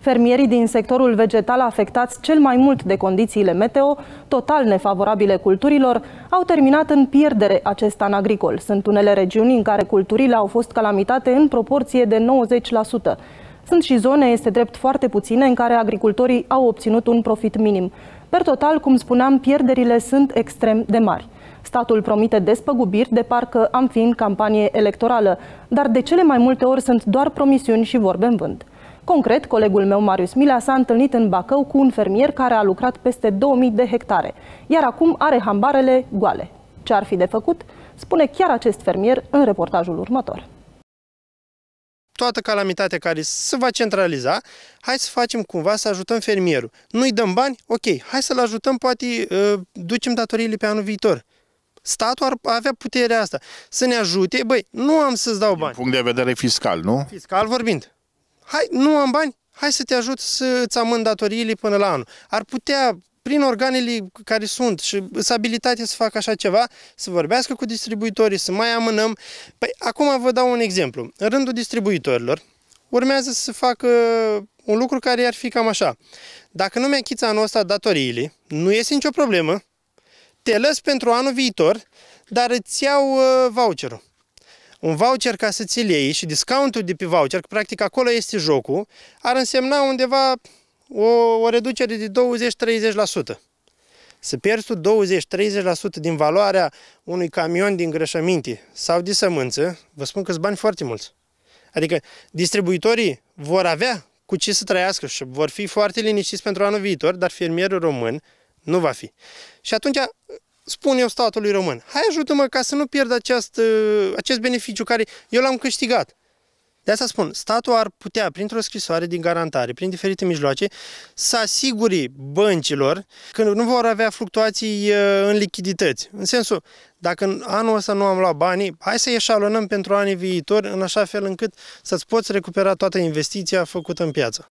Fermierii din sectorul vegetal afectați cel mai mult de condițiile meteo, total nefavorabile culturilor, au terminat în pierdere acest an agricol. Sunt unele regiuni în care culturile au fost calamitate în proporție de 90%. Sunt și zone, este drept foarte puține, în care agricultorii au obținut un profit minim. Per total, cum spuneam, pierderile sunt extrem de mari. Statul promite despăgubiri de parcă am fi în campanie electorală, dar de cele mai multe ori sunt doar promisiuni și vorbe în vânt. Concret, colegul meu, Marius Mila, s-a întâlnit în Bacău cu un fermier care a lucrat peste 2000 de hectare, iar acum are hambarele goale. Ce ar fi de făcut? Spune chiar acest fermier în reportajul următor toată calamitatea care se va centraliza, hai să facem cumva să ajutăm fermierul. Nu-i dăm bani? Ok, hai să-l ajutăm, poate uh, ducem datoriile pe anul viitor. Statul ar avea puterea asta să ne ajute. Băi, nu am să-ți dau bani. Din punct de vedere fiscal, nu? Fiscal vorbind hai, nu am bani, hai să te ajut să îți amând datoriile până la anul. Ar putea prin organele care sunt și să abilitate să facă așa ceva, să vorbească cu distribuitorii, să mai amânăm. Păi acum vă dau un exemplu. În rândul distribuitorilor urmează să facă un lucru care ar fi cam așa. Dacă nu mi chița anul ăsta datoriile, nu este nicio problemă, te lăs pentru anul viitor, dar îți iau uh, voucherul un voucher ca să ți-l iei și discountul de pe voucher, că practic acolo este jocul, ar însemna undeva o, o reducere de 20-30%. Să pierzi tu 20-30% din valoarea unui camion din grășăminte sau de sămânță, vă spun că bani foarte mulți. Adică distribuitorii vor avea cu ce să trăiască și vor fi foarte liniștiți pentru anul viitor, dar fermierul român nu va fi. Și atunci spun eu statului român, hai ajută-mă ca să nu pierd acest ă, acest beneficiu care eu l-am câștigat. De asta spun, statul ar putea, printr-o scrisoare din garantare, prin diferite mijloace, să asiguri băncilor că nu vor avea fluctuații ă, în lichidități. În sensul, dacă în anul ăsta nu am luat banii, hai să eșalonăm pentru anii viitori, în așa fel încât să-ți poți recupera toată investiția făcută în piață.